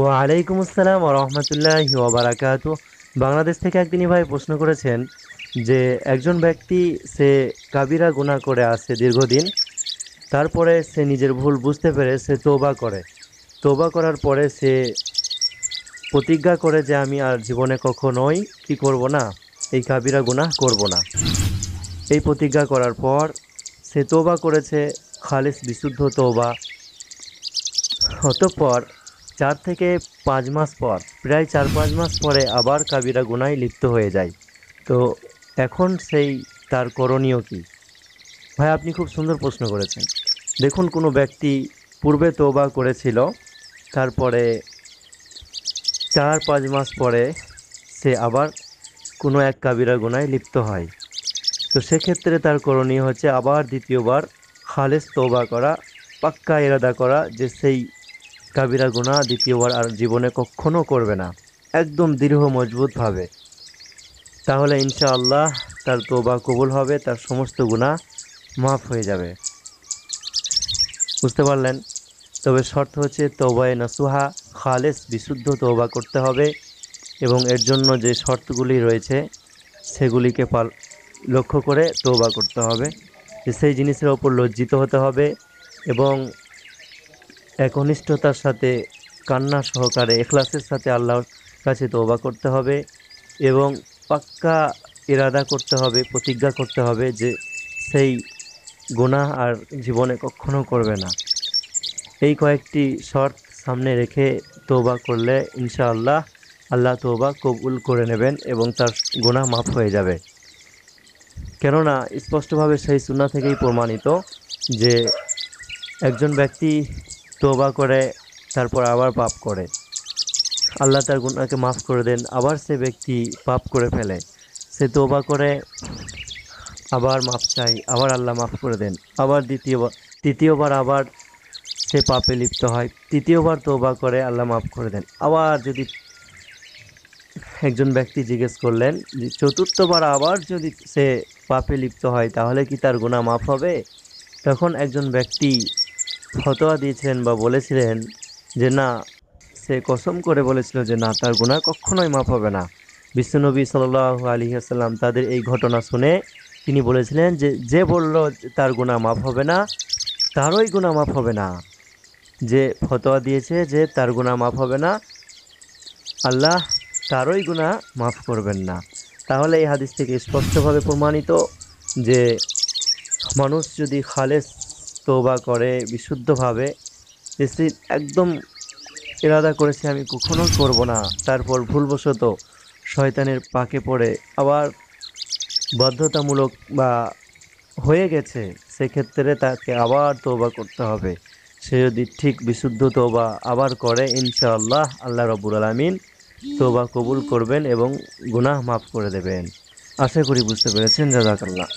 ওয়ালাইকুম আসসালাম রহমতুল্লাহ ওবরাকাত বাংলাদেশ থেকে একদিনই ভাই প্রশ্ন করেছেন যে একজন ব্যক্তি সে কাবিরা গুণা করে আসে দীর্ঘদিন তারপরে সে নিজের ভুল বুঝতে পেরে সে তোবা করে তোবা করার পরে সে প্রতিজ্ঞা করে যে আমি আর জীবনে কখনোই কি করব না এই কাবিরা গুনাহ করব না এই প্রতিজ্ঞা করার পর সে তোবা করেছে খালিস বিশুদ্ধ তোবা অতঃপর চার থেকে পাঁচ মাস পর প্রায় চার পাঁচ মাস পরে আবার কাবিরা গুনায় লিপ্ত হয়ে যায় তো এখন সেই তার করণীয় কি ভাই আপনি খুব সুন্দর প্রশ্ন করেছেন দেখুন কোনো ব্যক্তি পূর্বে তোবা করেছিল তারপরে চার পাঁচ মাস পরে সে আবার কোনো এক কাবিরা গুনায় লিপ্ত হয় তো সেক্ষেত্রে তার করণীয় হচ্ছে আবার দ্বিতীয়বার খালেস তোবা করা পাক্কা এরাদা করা যে সেই কাবিরা গুণা দ্বিতীয়বার আর জীবনে কখনও করবে না একদম দৃঢ় মজবুতভাবে তাহলে ইনশাআল্লাহ তার তোবা কবুল হবে তার সমস্ত গুণা মাফ হয়ে যাবে বুঝতে পারলেন তবে শর্ত হচ্ছে তোবায় নাসুহা খালেস বিশুদ্ধ তোবা করতে হবে এবং এর জন্য যে শর্তগুলি রয়েছে সেগুলিকে পাল লক্ষ্য করে তোবা করতে হবে সেই জিনিসের ওপর লজ্জিত হতে হবে এবং একনিষ্ঠতার সাথে কান্না সহকারে এখলাসের সাথে আল্লাহর কাছে তৌবা করতে হবে এবং পাক্কা ইরাদা করতে হবে প্রতিজ্ঞা করতে হবে যে সেই গোনা আর জীবনে কখনো করবে না এই কয়েকটি শর্ত সামনে রেখে তৌবা করলে ইনশাআল্লাহ আল্লাহ তৌবা কবুল করে নেবেন এবং তার গোনা মাফ হয়ে যাবে কেননা স্পষ্টভাবে সেই সুন্না থেকেই প্রমাণিত যে একজন ব্যক্তি তোবা করে তারপর আবার পাপ করে আল্লাহ তার গুণাকে মাফ করে দেন আবার সে ব্যক্তি পাপ করে ফেলে সে তোবা করে আবার মাফ চাই আবার আল্লাহ মাফ করে দেন আবার দ্বিতীয়বার তৃতীয়বার আবার সে পাপে লিপ্ত হয় তৃতীয়বার তোবা করে আল্লাহ মাফ করে দেন আবার যদি একজন ব্যক্তি জিজ্ঞেস করলেন যে চতুর্থবার আবার যদি সে পাপে লিপ্ত হয় তাহলে কি তার গুণা মাফ হবে তখন একজন ব্যক্তি ফতোয়া দিয়েছিলেন বা বলেছিলেন যে না সে কসম করে বলেছিল যে না তার গুণা কখনোই মাফ হবে না বিশ্বনবী সাল্লাহ আলী আসাল্লাম তাদের এই ঘটনা শুনে তিনি বলেছিলেন যে যে বলল তার গুণা মাফ হবে না তারই গুণা মাফ হবে না যে ফতোয়া দিয়েছে যে তার গুণা মাফ হবে না আল্লাহ তারই গুণা মাফ করবেন না তাহলে এই হাদিস থেকে স্পষ্টভাবে প্রমাণিত যে মানুষ যদি খালেস তৌবা করে বিশুদ্ধভাবে সেদিন একদম ইরাদা করেছি আমি কখনো করব না তারপর ভুলবশত শয়তানের পাকে পড়ে আবার বাধ্যতামূলক বা হয়ে গেছে সেক্ষেত্রে তাকে আবার তৌবা করতে হবে সে যদি ঠিক বিশুদ্ধ তৌবা আবার করে ইনশাআল্লাহ আল্লাহ রবুল আলমিন তৌবা কবুল করবেন এবং গুনাহ মাফ করে দেবেন আশা করি বুঝতে পেরেছেন জাজাকাল্লাহ